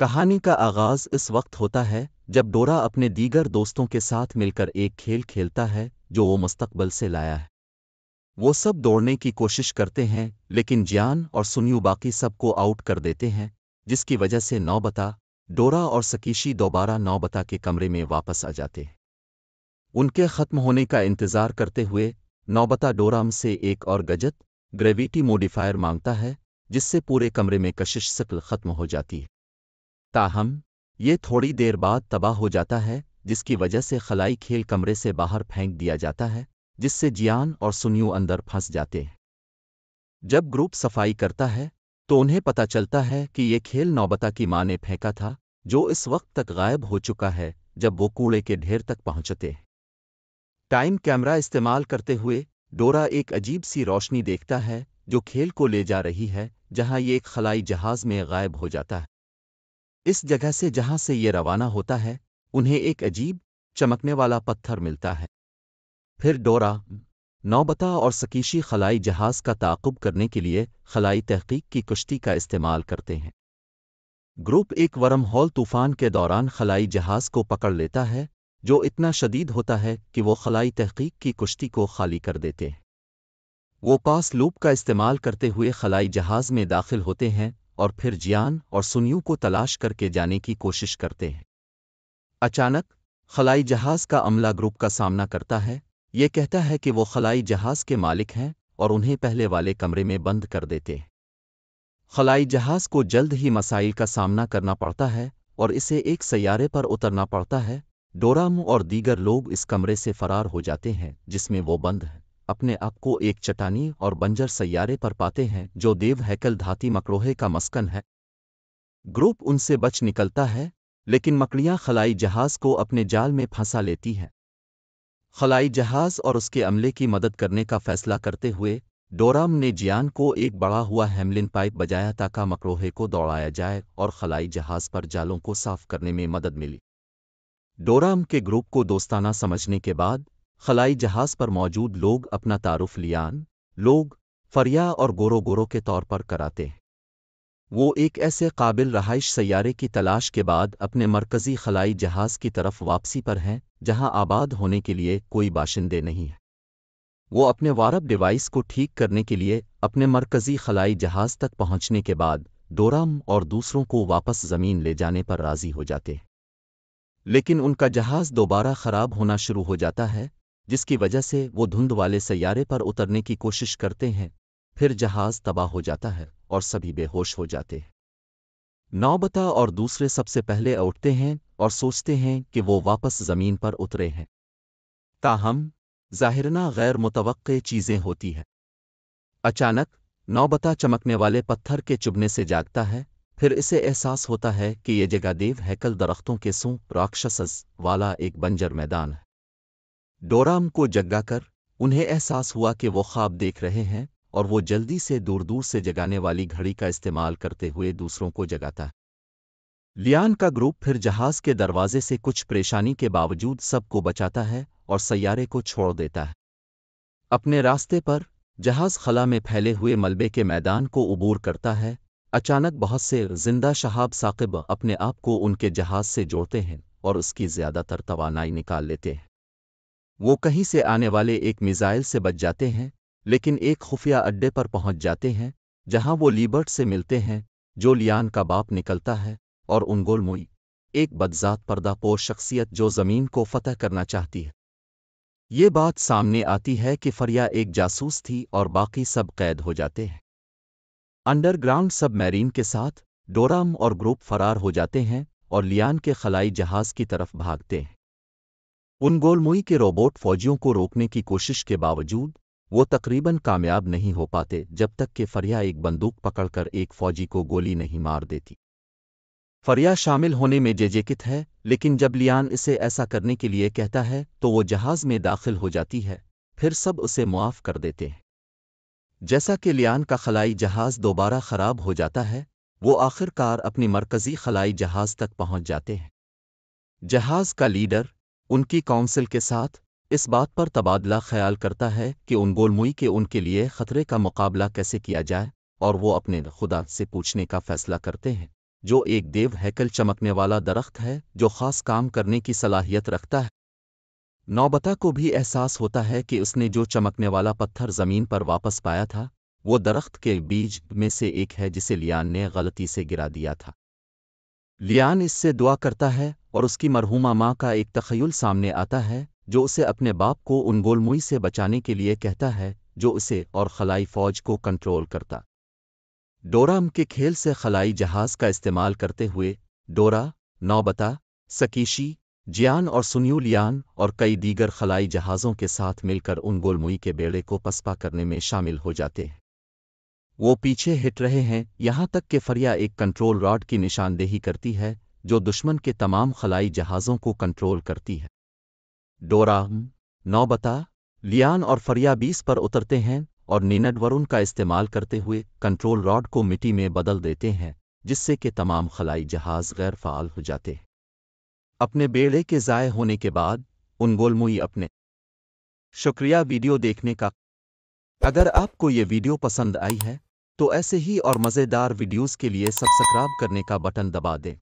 कहानी का आगाज इस वक्त होता है जब डोरा अपने दीगर दोस्तों के साथ मिलकर एक खेल खेलता है जो वो मुस्तकबल से लाया है वो सब दौड़ने की कोशिश करते हैं लेकिन ज्ञान और सुनियू बाकी सबको आउट कर देते हैं जिसकी वजह से नौबता डोरा और सकीशी दोबारा नौबता के कमरे में वापस आ जाते हैं उनके खत्म होने का इंतजार करते हुए नौबता डोराम से एक और गजत ग्रेविटी मोडिफायर मांगता है जिससे पूरे कमरे में कशिश शक्ल खत्म हो जाती है ताहम ये थोड़ी देर बाद तबाह हो जाता है जिसकी वजह से खलाई खेल कमरे से बाहर फेंक दिया जाता है जिससे जियान और सुनियो अंदर फंस जाते हैं जब ग्रुप सफाई करता है तो उन्हें पता चलता है कि ये खेल नौबता की मां ने फेंका था जो इस वक्त तक गायब हो चुका है जब वो कूड़े के ढेर तक पहुंचते हैं टाइम कैमरा इस्तेमाल करते हुए डोरा एक अजीब सी रोशनी देखता है जो खेल को ले जा रही है जहां ये एक खलाई जहाज में गायब हो जाता है इस जगह से जहां से ये रवाना होता है उन्हें एक अजीब चमकने वाला पत्थर मिलता है फिर डोरा नौबता और सकीशी खलाई जहाज का ताकुब करने के लिए खलाई तहकीक की कुश्ती का इस्तेमाल करते हैं ग्रुप एक वरम हॉल तूफान के दौरान खलाई जहाज को पकड़ लेता है जो इतना शदीद होता है कि वो खलाई तहकीक की कुश्ती को खाली कर देते हैं वो पास लूप का इस्तेमाल करते हुए खलाई जहाज में दाखिल होते हैं और फिर जियान और सुनियू को तलाश करके जाने की कोशिश करते हैं अचानक खलाई जहाज का अमला ग्रुप का सामना करता है ये कहता है कि वो खलाई जहाज के मालिक हैं और उन्हें पहले वाले कमरे में बंद कर देते हैं खलाई जहाज को जल्द ही मसाइल का सामना करना पड़ता है और इसे एक सैारे पर उतरना पड़ता है डोराम और दीगर लोग इस कमरे से फरार हो जाते हैं जिसमें वो बंद हैं अपने आप को एक चटानी और बंजर सैयारे पर पाते हैं जो देव हैकल धाती मकड़ोहे का मस्कन है ग्रुप उनसे बच निकलता है लेकिन मकड़ियां खलाई जहाज को अपने जाल में फंसा लेती हैं खलाई जहाज और उसके अमले की मदद करने का फैसला करते हुए डोराम ने जियान को एक बड़ा हुआ हेमलिन पाइप बजाया ताकि मकरोहे को दौड़ाया जाए और खलाई जहाज पर जालों को साफ करने में मदद मिली डोराम के ग्रुप को दोस्ताना समझने के बाद खलाई जहाज पर मौजूद लोग अपना तारुफ लियान लोग फरिया और गोरो गोरो के तौर पर कराते हैं वो एक ऐसे काबिल रहाइश सैारे की तलाश के बाद अपने मरकज़ी खलाई जहाज़ की तरफ वापसी पर हैं जहां आबाद होने के लिए कोई बाशिंदे नहीं हैं वो अपने वारब डिवाइस को ठीक करने के लिए अपने मरकज़ी खलाई जहाज़ तक पहुंचने के बाद डोराम और दूसरों को वापस ज़मीन ले जाने पर राज़ी हो जाते हैं लेकिन उनका जहाज़ दोबारा ख़राब होना शुरू हो जाता है जिसकी वजह से वो धुंध वाले सैारे पर उतरने की कोशिश करते हैं फिर जहाज तबाह हो जाता है और सभी बेहोश हो जाते हैं नौबता और दूसरे सबसे पहले उठते हैं और सोचते हैं कि वो वापस ज़मीन पर उतरे हैं ताहम ज़ाहिरना गैर मुतव चीज़ें होती हैं अचानक नौबता चमकने वाले पत्थर के चुभने से जागता है फिर इसे एहसास होता है कि ये जगह देव हैकल दरख्तों के सों राक्षसस वाला एक बंजर मैदान है डोराम को जगाकर उन्हें एहसास हुआ कि वो ख्वाब देख रहे हैं और वो जल्दी से दूर दूर से जगाने वाली घड़ी का इस्तेमाल करते हुए दूसरों को जगाता है लियान का ग्रुप फिर जहाज के दरवाजे से कुछ परेशानी के बावजूद सबको बचाता है और सैारे को छोड़ देता है अपने रास्ते पर जहाज खला में फैले हुए मलबे के मैदान को उबूर करता है अचानक बहुत से जिंदा शहाब साकिब अपने आप को उनके जहाज से जोड़ते हैं और उसकी ज्यादातर तोानाई निकाल लेते हैं वो कहीं से आने वाले एक मिसाइल से बच जाते हैं लेकिन एक खुफिया अड्डे पर पहुंच जाते हैं जहां वो लीबर्ट से मिलते हैं जो लियान का बाप निकलता है और उनगोल मोई एक बदजात पर्दापोश शख्सियत जो जमीन को फतह करना चाहती है ये बात सामने आती है कि फरिया एक जासूस थी और बाकी सब कैद हो जाते हैं अंडरग्राउंड सब मैरीन के साथ डोराम और ग्रुप फरार हो जाते हैं और लियान के खलाई जहाज की तरफ भागते हैं उन गोलमोई के रोबोट फौजियों को रोकने की कोशिश के बावजूद वो तकरीबन कामयाब नहीं हो पाते जब तक कि फरिया एक बंदूक पकड़कर एक फौजी को गोली नहीं मार देती फरिया शामिल होने में जेजेकित है लेकिन जब लियान इसे ऐसा करने के लिए कहता है तो वो जहाज में दाखिल हो जाती है फिर सब उसे मुआफ़ कर देते हैं जैसा कि लियान का खलाई जहाज दोबारा खराब हो जाता है वो आखिरकार अपनी मरकजी खलाई जहाज तक पहुंच जाते हैं जहाज का लीडर उनकी काउंसिल के साथ इस बात पर तबादला ख्याल करता है कि उन गोलमुई के उनके लिए खतरे का मुकाबला कैसे किया जाए और वो अपने खुदा से पूछने का फैसला करते हैं जो एक देव हैकल चमकने वाला दरख्त है जो खास काम करने की सलाहियत रखता है नौबता को भी एहसास होता है कि उसने जो चमकने वाला पत्थर जमीन पर वापस पाया था वो दरख्त के बीज में से एक है जिसे लियान ने गलती से गिरा दिया था लियान इससे दुआ करता है और उसकी मरहूमा माँ का एक तखयल सामने आता है जो उसे अपने बाप को उन गोलमुई से बचाने के लिए कहता है जो उसे और खलाई फौज को कंट्रोल करता डोराम के खेल से खलाई जहाज का इस्तेमाल करते हुए डोरा नौबता सकीशी जियान और सुन्यूलियान और कई दीगर खलाई जहाज़ों के साथ मिलकर उन गोलमुई के बेड़े को पसपा करने में शामिल हो जाते हैं वो पीछे हिट रहे हैं यहां तक कि फरिया एक कंट्रोल रॉड की निशानदेही करती है जो दुश्मन के तमाम खलाई जहाज़ों को कंट्रोल करती है डोरा नौबता लियान और फरियाबीस पर उतरते हैं और नीनडवरुन का इस्तेमाल करते हुए कंट्रोल रॉड को मिट्टी में बदल देते हैं जिससे कि तमाम खलाई जहाज गैर फाल हो जाते हैं अपने बेड़े के ज़ाय होने के बाद उन गोलमुई अपने शुक्रिया वीडियो देखने का अगर आपको ये वीडियो पसंद आई है तो ऐसे ही और मज़ेदार वीडियोस के लिए सब्सक्राइब करने का बटन दबा दें